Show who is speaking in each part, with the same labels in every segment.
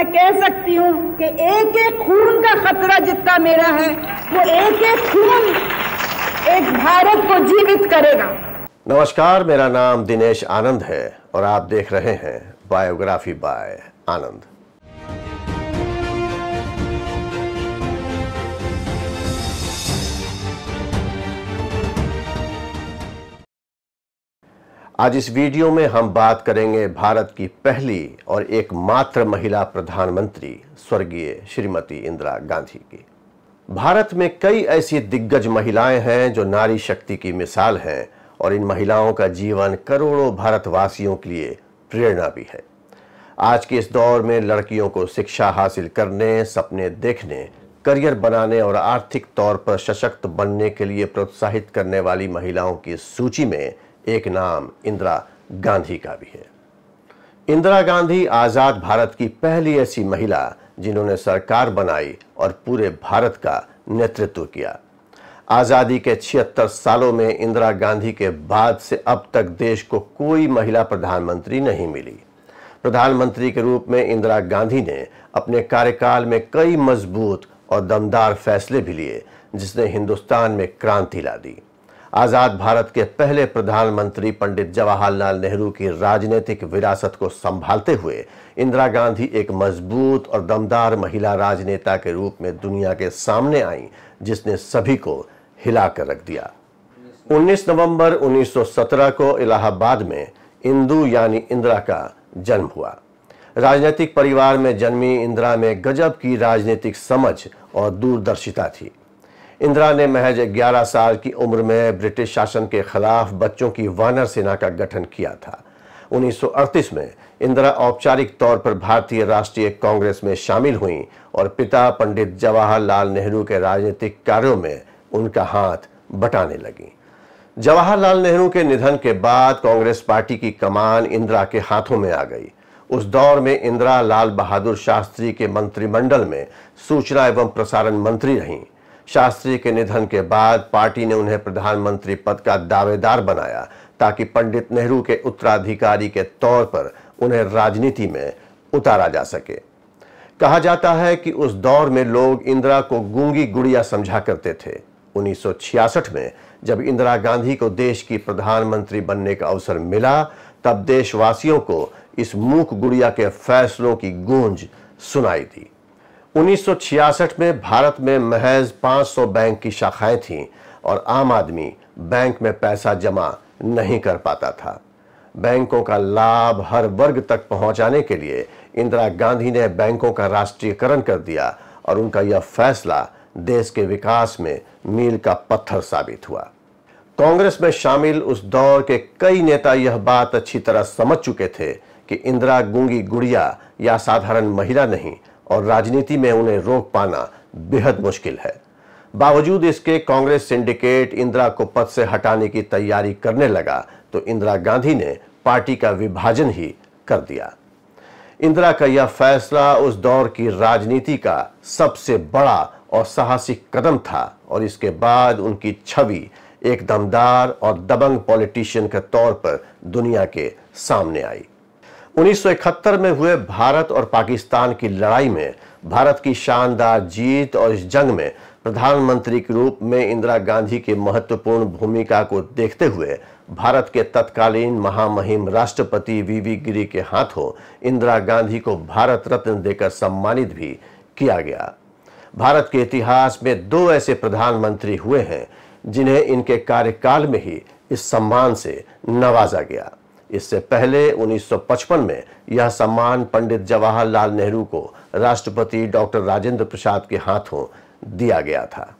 Speaker 1: मैं कह सकती हूँ कि एक एक खून का खतरा जितना मेरा है वो एक एक खून एक भारत को जीवित करेगा नमस्कार मेरा नाम दिनेश आनंद है और आप देख रहे हैं बायोग्राफी बाय आनंद आज इस वीडियो में हम बात करेंगे भारत की पहली और एकमात्र महिला प्रधानमंत्री स्वर्गीय श्रीमती इंदिरा गांधी की भारत में कई ऐसी दिग्गज महिलाएं हैं जो नारी शक्ति की मिसाल हैं और इन महिलाओं का जीवन करोड़ों भारतवासियों के लिए प्रेरणा भी है आज के इस दौर में लड़कियों को शिक्षा हासिल करने सपने देखने करियर बनाने और आर्थिक तौर पर सशक्त बनने के लिए प्रोत्साहित करने वाली महिलाओं की सूची में एक नाम इंदिरा गांधी का भी है इंदिरा गांधी आज़ाद भारत की पहली ऐसी महिला जिन्होंने सरकार बनाई और पूरे भारत का नेतृत्व किया आज़ादी के 76 सालों में इंदिरा गांधी के बाद से अब तक देश को कोई महिला प्रधानमंत्री नहीं मिली प्रधानमंत्री के रूप में इंदिरा गांधी ने अपने कार्यकाल में कई मजबूत और दमदार फैसले भी लिए जिसने हिंदुस्तान में क्रांति ला दी आज़ाद भारत के पहले प्रधानमंत्री पंडित जवाहरलाल नेहरू की राजनीतिक विरासत को संभालते हुए इंदिरा गांधी एक मजबूत और दमदार महिला राजनेता के रूप में दुनिया के सामने आई जिसने सभी को हिलाकर रख दिया 19 नवंबर 1917 को इलाहाबाद में इंदू यानी इंदिरा का जन्म हुआ राजनीतिक परिवार में जन्मी इंदिरा में गजब की राजनीतिक समझ और दूरदर्शिता थी इंदिरा ने महज 11 साल की उम्र में ब्रिटिश शासन के खिलाफ बच्चों की वानर सेना का गठन किया था 1938 में इंदिरा औपचारिक तौर पर भारतीय राष्ट्रीय कांग्रेस में शामिल हुई और पिता पंडित जवाहरलाल नेहरू के राजनीतिक कार्यों में उनका हाथ बटाने लगी जवाहरलाल नेहरू के निधन के बाद कांग्रेस पार्टी की कमान इंदिरा के हाथों में आ गई उस दौर में इंदिरा लाल बहादुर शास्त्री के मंत्रिमंडल में सूचना एवं प्रसारण मंत्री रहीं शास्त्री के निधन के बाद पार्टी ने उन्हें प्रधानमंत्री पद का दावेदार बनाया ताकि पंडित नेहरू के उत्तराधिकारी के तौर पर उन्हें राजनीति में उतारा जा सके कहा जाता है कि उस दौर में लोग इंदिरा को गूंगी गुड़िया समझा करते थे 1966 में जब इंदिरा गांधी को देश की प्रधानमंत्री बनने का अवसर मिला तब देशवासियों को इस मूक गुड़िया के फैसलों की गूंज सुनाई दी 1966 में भारत में महज 500 बैंक की शाखाएं थीं और आम आदमी बैंक में पैसा जमा नहीं कर पाता था बैंकों का लाभ हर वर्ग तक पहुंचाने के लिए इंदिरा गांधी ने बैंकों का राष्ट्रीयकरण कर दिया और उनका यह फैसला देश के विकास में मील का पत्थर साबित हुआ कांग्रेस में शामिल उस दौर के कई नेता यह बात अच्छी तरह समझ चुके थे कि इंदिरा गूंगी गुड़िया या साधारण महिला नहीं और राजनीति में उन्हें रोक पाना बेहद मुश्किल है बावजूद इसके कांग्रेस सिंडिकेट इंदिरा को पद से हटाने की तैयारी करने लगा तो इंदिरा गांधी ने पार्टी का विभाजन ही कर दिया इंदिरा का यह फैसला उस दौर की राजनीति का सबसे बड़ा और साहसिक कदम था और इसके बाद उनकी छवि एक दमदार और दबंग पॉलिटिशियन के तौर पर दुनिया के सामने आई 1971 में हुए भारत और पाकिस्तान की लड़ाई में भारत की शानदार जीत और इस जंग में प्रधानमंत्री के रूप में इंदिरा गांधी की महत्वपूर्ण भूमिका को देखते हुए भारत के तत्कालीन महामहिम राष्ट्रपति वीवी गिरी के हाथों इंदिरा गांधी को भारत रत्न देकर सम्मानित भी किया गया भारत के इतिहास में दो ऐसे प्रधानमंत्री हुए हैं जिन्हें इनके कार्यकाल में ही इस सम्मान से नवाजा गया इससे पहले 1955 में यह सम्मान पंडित जवाहरलाल नेहरू को राष्ट्रपति डॉक्टर राजेंद्र प्रसाद के हाथों दिया गया था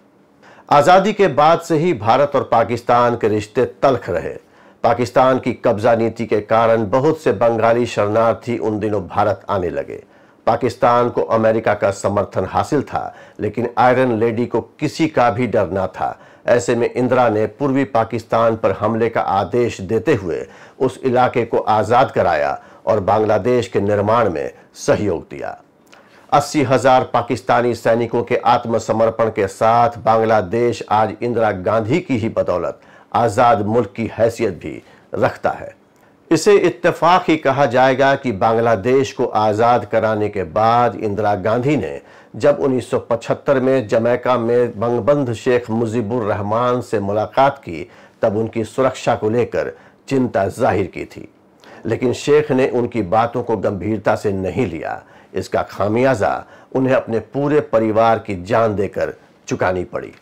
Speaker 1: आज़ादी के बाद से ही भारत और पाकिस्तान के रिश्ते तलख रहे पाकिस्तान की कब्जा नीति के कारण बहुत से बंगाली शरणार्थी उन दिनों भारत आने लगे पाकिस्तान को अमेरिका का समर्थन हासिल था लेकिन आयरन लेडी को किसी का भी डर ना था ऐसे में इंदिरा ने पूर्वी पाकिस्तान पर हमले का आदेश देते हुए उस इलाके को आज़ाद कराया और बांग्लादेश के निर्माण में सहयोग दिया अस्सी हजार पाकिस्तानी सैनिकों के आत्मसमर्पण के साथ बांग्लादेश आज इंदिरा गांधी की ही बदौलत आज़ाद मुल्क की हैसियत भी रखता है इसे इत्तेफाक ही कहा जाएगा कि बांग्लादेश को आज़ाद कराने के बाद इंदिरा गांधी ने जब 1975 में जमैका में बंगबंध शेख मुजीबुर रहमान से मुलाकात की तब उनकी सुरक्षा को लेकर चिंता जाहिर की थी लेकिन शेख ने उनकी बातों को गंभीरता से नहीं लिया इसका खामियाजा उन्हें अपने पूरे परिवार की जान देकर चुकानी पड़ी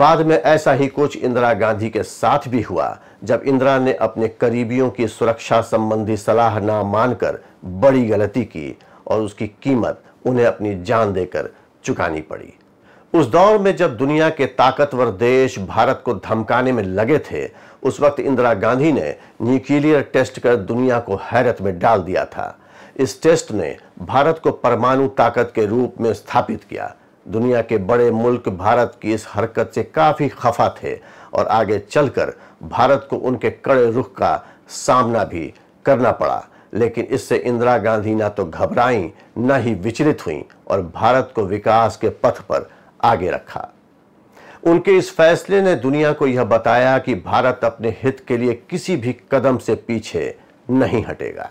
Speaker 1: बाद में ऐसा ही कुछ इंदिरा गांधी के साथ भी हुआ जब इंदिरा ने अपने करीबियों की सुरक्षा संबंधी सलाह ना मानकर बड़ी गलती की और उसकी कीमत उन्हें अपनी जान देकर चुकानी पड़ी उस दौर में जब दुनिया के ताकतवर देश भारत को धमकाने में लगे थे उस वक्त इंदिरा गांधी ने न्यूक्लियर टेस्ट कर दुनिया को हैरत में डाल दिया था इस टेस्ट ने भारत को परमाणु ताकत के रूप में स्थापित किया दुनिया के बड़े मुल्क भारत की इस हरकत से काफ़ी खफा थे और आगे चलकर भारत को उनके कड़े रुख का सामना भी करना पड़ा लेकिन इससे इंदिरा गांधी ना तो घबराई ना ही विचलित हुई और भारत को विकास के पथ पर आगे रखा उनके इस फैसले ने दुनिया को यह बताया कि भारत अपने हित के लिए किसी भी कदम से पीछे नहीं हटेगा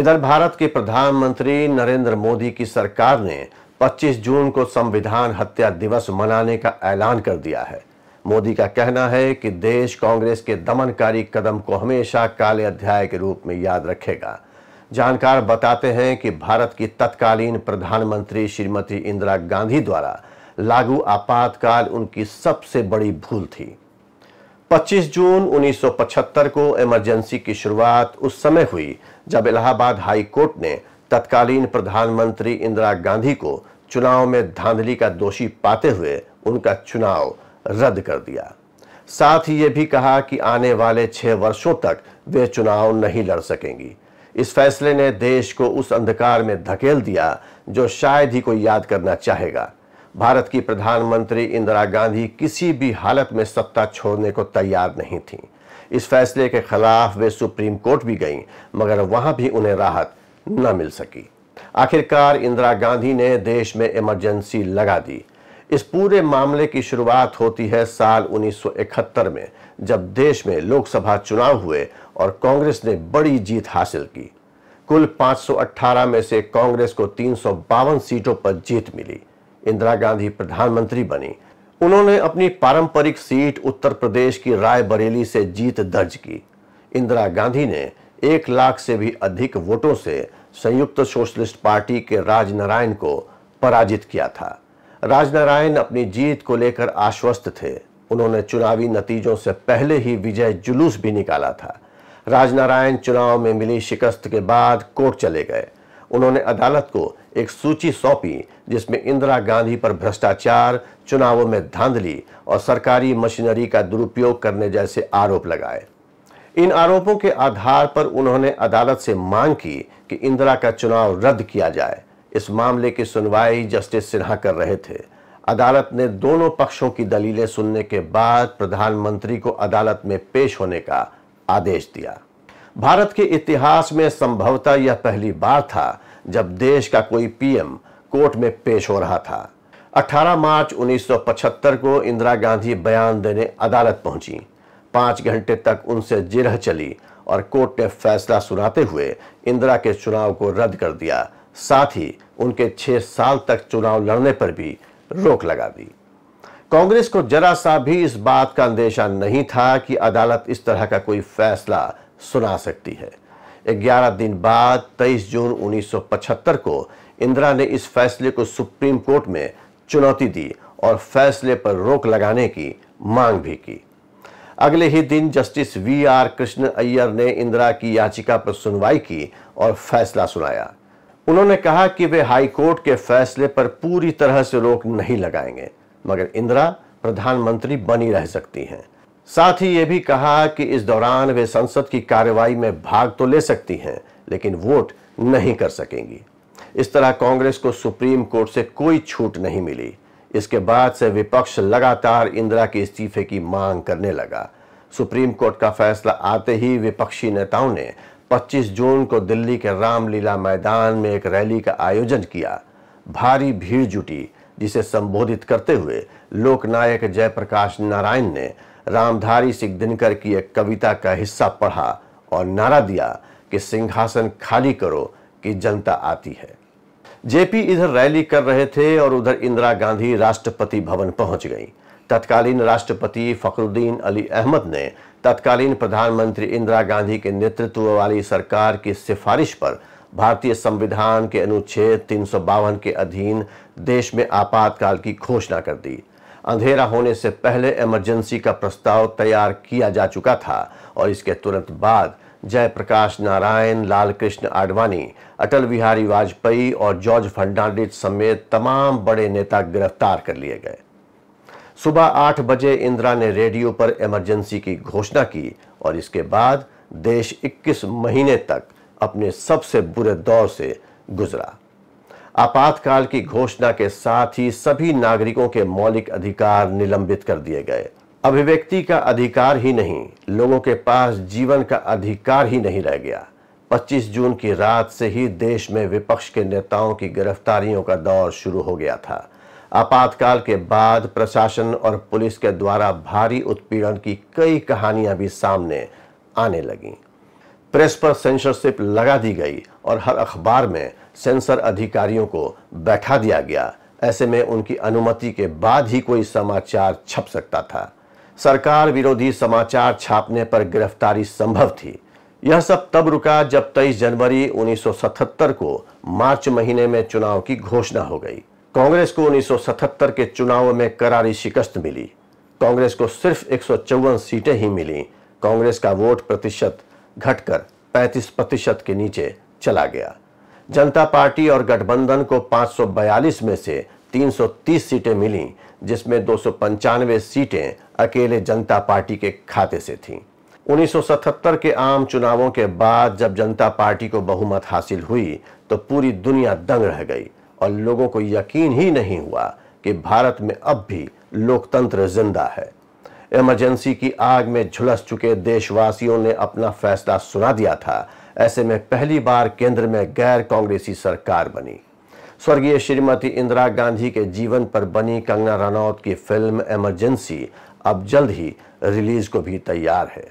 Speaker 1: इधर भारत के प्रधानमंत्री नरेंद्र मोदी की सरकार ने 25 जून को संविधान हत्या दिवस मनाने का ऐलान कर दिया है मोदी का कहना है कि देश कांग्रेस के दमनकारी कदम को हमेशा काले अध्याय के रूप में याद रखेगा जानकार बताते हैं कि भारत की तत्कालीन प्रधानमंत्री श्रीमती इंदिरा गांधी द्वारा लागू आपातकाल उनकी सबसे बड़ी भूल थी 25 जून 1975 को इमरजेंसी की शुरुआत उस समय हुई जब इलाहाबाद हाई कोर्ट ने तत्कालीन प्रधानमंत्री इंदिरा गांधी को चुनाव में धांधली का दोषी पाते हुए उनका चुनाव रद्द कर दिया साथ ही यह भी कहा कि आने वाले छह वर्षों तक वे चुनाव नहीं लड़ सकेंगी इस फैसले ने देश को उस अंधकार में धकेल दिया जो शायद ही कोई याद करना चाहेगा भारत की प्रधानमंत्री इंदिरा गांधी किसी भी हालत में सत्ता छोड़ने को तैयार नहीं थीं इस फैसले के खिलाफ वे सुप्रीम कोर्ट भी गईं मगर वहां भी उन्हें राहत न मिल सकी आखिरकार इंदिरा गांधी ने देश में इमरजेंसी लगा दी इस पूरे मामले की शुरुआत होती है साल 1971 में जब देश में लोकसभा चुनाव हुए और कांग्रेस ने बड़ी जीत हासिल की कुल 518 में से कांग्रेस को तीन सीटों पर जीत मिली इंदिरा गांधी प्रधानमंत्री बनी उन्होंने अपनी पारंपरिक सीट उत्तर प्रदेश की रायबरेली से जीत दर्ज की इंदिरा गांधी ने एक लाख से भी अधिक वोटों से संयुक्त सोशलिस्ट पार्टी के राजनारायण को पराजित किया था राजनारायण अपनी जीत को लेकर आश्वस्त थे उन्होंने चुनावी नतीजों से पहले ही विजय जुलूस भी निकाला था राजनारायण चुनाव में मिली शिकस्त के बाद कोर्ट चले गए उन्होंने अदालत को एक सूची सौंपी जिसमें इंदिरा गांधी पर भ्रष्टाचार चुनावों में धांधली और सरकारी मशीनरी का दुरुपयोग करने जैसे आरोप लगाए इन आरोपों के आधार पर उन्होंने अदालत से मांग की कि इंदिरा का चुनाव रद्द किया जाए इस मामले की सुनवाई जस्टिस सिन्हा कर रहे थे अदालत ने दोनों पक्षों की दलीलें सुनने के बाद प्रधानमंत्री को अदालत में पेश होने का आदेश दिया भारत के इतिहास में संभवतः यह पहली बार था जब देश का कोई पीएम कोर्ट में पेश हो रहा था 18 मार्च 1975 को इंदिरा गांधी बयान देने अदालत पहुंची पांच घंटे तक उनसे जिरह चली और कोर्ट ने फैसला सुनाते हुए इंदिरा के चुनाव को रद्द कर दिया साथ ही उनके छह साल तक चुनाव लड़ने पर भी रोक लगा दी कांग्रेस को जरा सा भी इस बात का अंदेशा नहीं था कि अदालत इस तरह का कोई फैसला सुना सकती है 11 दिन बाद 23 जून 1975 को इंदिरा ने इस फैसले को सुप्रीम कोर्ट में चुनौती दी और फैसले पर रोक लगाने की मांग भी की अगले ही दिन justice V R Krishna Iyer ने इंदिरा की याचिका पर सुनवाई की और फैसला सुनाया उन्होंने कहा कि वे हाई कोर्ट के फैसले पर पूरी तरह से रोक नहीं लगाएंगे मगर इंदिरा प्रधानमंत्री बनी रह सकती हैं साथ ही ये भी कहा कि इस दौरान वे संसद की कार्यवाही में भाग तो ले सकती हैं लेकिन वोट नहीं कर सकेंगी इस तरह कांग्रेस को सुप्रीम कोर्ट से कोई छूट नहीं मिली इसके बाद से विपक्ष लगातार इंदिरा के इस्तीफे की मांग करने लगा सुप्रीम कोर्ट का फैसला आते ही विपक्षी नेताओं ने 25 जून को दिल्ली के रामलीला मैदान में एक रैली का आयोजन किया भारी भीड़ जुटी जिसे संबोधित करते हुए लोकनायक जयप्रकाश नारायण ने रामधारी सिंह दिनकर की एक कविता का हिस्सा पढ़ा और नारा दिया कि सिंहासन खाली करो कि जनता आती है जेपी इधर रैली कर रहे थे और उधर इंदिरा गांधी राष्ट्रपति भवन पहुंच गईं। तत्कालीन राष्ट्रपति फखरुद्दीन अली अहमद ने तत्कालीन प्रधानमंत्री इंदिरा गांधी के नेतृत्व वाली सरकार की सिफारिश पर भारतीय संविधान के अनुच्छेद तीन के अधीन देश में आपातकाल की घोषणा कर दी अंधेरा होने से पहले इमरजेंसी का प्रस्ताव तैयार किया जा चुका था और इसके तुरंत बाद जयप्रकाश नारायण लाल कृष्ण आडवाणी अटल बिहारी वाजपेयी और जॉर्ज फर्नांडिस समेत तमाम बड़े नेता गिरफ्तार कर लिए गए सुबह आठ बजे इंदिरा ने रेडियो पर इमरजेंसी की घोषणा की और इसके बाद देश 21 महीने तक अपने सबसे बुरे दौर से गुजरा आपातकाल की घोषणा के साथ ही सभी नागरिकों के मौलिक अधिकार निलंबित कर दिए गए अभिव्यक्ति का अधिकार ही नहीं लोगों के पास जीवन का अधिकार ही नहीं रह गया 25 जून की रात से ही देश में विपक्ष के नेताओं की गिरफ्तारियों का दौर शुरू हो गया था आपातकाल के बाद प्रशासन और पुलिस के द्वारा भारी उत्पीड़न की कई कहानियां भी सामने आने लगीं प्रेस पर सेंसरशिप लगा दी गई और हर अखबार में सेंसर अधिकारियों को बैठा दिया गया ऐसे में उनकी अनुमति के बाद ही कोई समाचार छप सकता था सरकार विरोधी समाचार छापने पर गिरफ्तारी संभव थी यह सब तब रुका जब 23 जनवरी 1977 को मार्च महीने में चुनाव की घोषणा हो गई कांग्रेस को 1977 के चुनाव में करारी शिकस्त मिली कांग्रेस को सिर्फ एक सीटें ही मिली कांग्रेस का वोट प्रतिशत घटकर 35 प्रतिशत के नीचे चला गया जनता पार्टी और गठबंधन को 542 में से 330 सीटें मिली जिसमें दो सीटें अकेले जनता पार्टी के खाते से थीं 1977 के आम चुनावों के बाद जब जनता पार्टी को बहुमत हासिल हुई तो पूरी दुनिया दंग रह गई और लोगों को यकीन ही नहीं हुआ कि भारत में अब भी लोकतंत्र जिंदा है इमरजेंसी की आग में झुलस चुके देशवासियों ने अपना फैसला सुना दिया था ऐसे में पहली बार केंद्र में गैर कांग्रेसी सरकार बनी स्वर्गीय श्रीमती इंदिरा गांधी के जीवन पर बनी कंगना रनौत की फिल्म इमरजेंसी अब जल्द ही रिलीज को भी तैयार है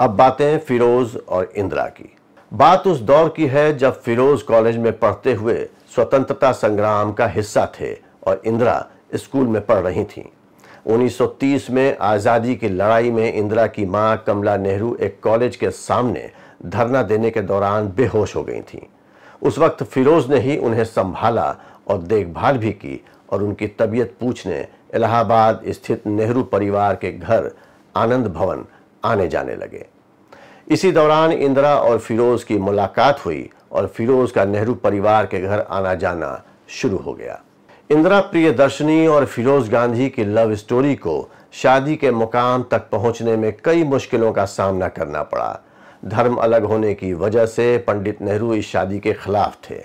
Speaker 1: अब बातें फिरोज और इंदिरा की बात उस दौर की है जब फिरोज कॉलेज में पढ़ते हुए स्वतंत्रता संग्राम का हिस्सा थे और इंदिरा स्कूल में पढ़ रही थीं 1930 में आज़ादी की लड़ाई में इंदिरा की मां कमला नेहरू एक कॉलेज के सामने धरना देने के दौरान बेहोश हो गई थीं उस वक्त फिरोज़ ने ही उन्हें संभाला और देखभाल भी की और उनकी तबीयत पूछने इलाहाबाद स्थित नेहरू परिवार के घर आनंद भवन आने जाने लगे इसी दौरान इंदिरा और फिरोज़ की मुलाकात हुई और फिरोज़ का नेहरू परिवार के घर आना जाना शुरू हो गया इंदिरा प्रियदर्शनी और फिरोज गांधी की लव स्टोरी को शादी के मुकाम तक पहुंचने में कई मुश्किलों का सामना करना पड़ा धर्म अलग होने की वजह से पंडित नेहरू इस शादी के खिलाफ थे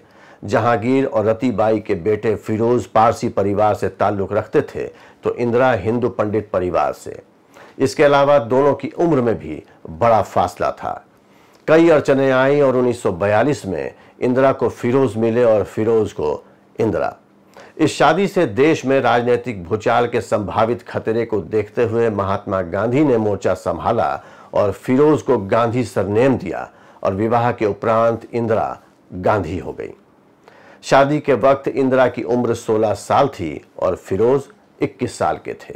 Speaker 1: जहांगीर और रतीबाई के बेटे फिरोज पारसी परिवार से ताल्लुक़ रखते थे तो इंदिरा हिंदू पंडित परिवार से इसके अलावा दोनों की उम्र में भी बड़ा फासला था कई अड़चने आई और 1942 में इंदिरा को फिरोज़ मिले और फिरोज़ को इंदिरा इस शादी से देश में राजनीतिक भूचाल के संभावित खतरे को देखते हुए महात्मा गांधी ने मोर्चा संभाला और फिरोज को गांधी सरनेम दिया और विवाह के उपरांत इंदिरा गांधी हो गई शादी के वक्त इंदिरा की उम्र 16 साल थी और फिरोज 21 साल के थे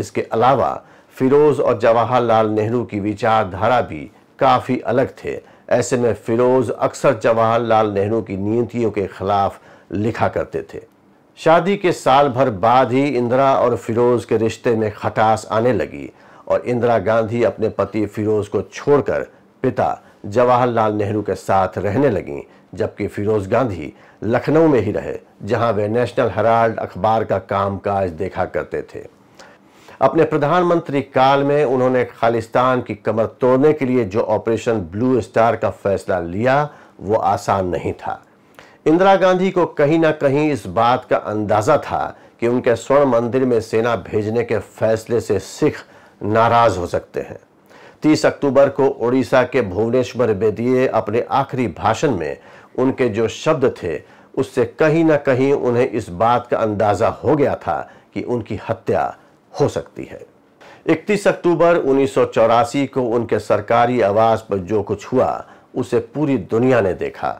Speaker 1: इसके अलावा फिरोज और जवाहरलाल नेहरू की विचारधारा भी काफ़ी अलग थे ऐसे में फिरोज अक्सर जवाहरलाल नेहरू की नीतियों के खिलाफ लिखा करते थे शादी के साल भर बाद ही इंदिरा और फिरोज के रिश्ते में खटास आने लगी और इंदिरा गांधी अपने पति फिरोज को छोड़कर पिता जवाहरलाल नेहरू के साथ रहने लगीं जबकि फिरोज गांधी लखनऊ में ही रहे जहां वे नेशनल हेराल्ड अखबार का कामकाज देखा करते थे अपने प्रधानमंत्री काल में उन्होंने खालिस्तान की कमर तोड़ने के लिए जो ऑपरेशन ब्लू स्टार का फैसला लिया वो आसान नहीं था इंदिरा गांधी को कहीं ना कहीं इस बात का अंदाजा था कि उनके स्वर्ण मंदिर में सेना भेजने के फैसले से सिख नाराज हो सकते हैं 30 अक्टूबर को ओडिशा के भुवनेश्वर बेदिए अपने आखिरी भाषण में उनके जो शब्द थे उससे कहीं ना कहीं उन्हें इस बात का अंदाजा हो गया था कि उनकी हत्या हो सकती है 31 अक्टूबर उन्नीस को उनके सरकारी आवास पर जो कुछ हुआ उसे पूरी दुनिया ने देखा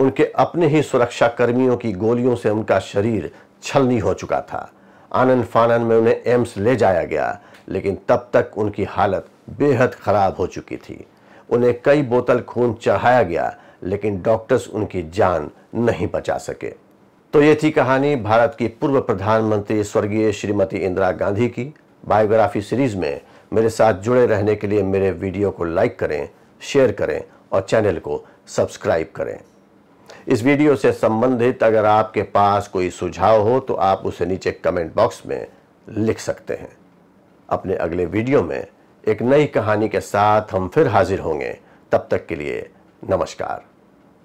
Speaker 1: उनके अपने ही सुरक्षा कर्मियों की गोलियों से उनका शरीर छलनी हो चुका था आनंद फानन में उन्हें एम्स ले जाया गया लेकिन तब तक उनकी हालत बेहद ख़राब हो चुकी थी उन्हें कई बोतल खून चढ़ाया गया लेकिन डॉक्टर्स उनकी जान नहीं बचा सके तो ये थी कहानी भारत की पूर्व प्रधानमंत्री स्वर्गीय श्रीमती इंदिरा गांधी की बायोग्राफी सीरीज में मेरे साथ जुड़े रहने के लिए मेरे वीडियो को लाइक करें शेयर करें और चैनल को सब्सक्राइब करें इस वीडियो से संबंधित अगर आपके पास कोई सुझाव हो तो आप उसे नीचे कमेंट बॉक्स में लिख सकते हैं अपने अगले वीडियो में एक नई कहानी के साथ हम फिर हाजिर होंगे तब तक के लिए नमस्कार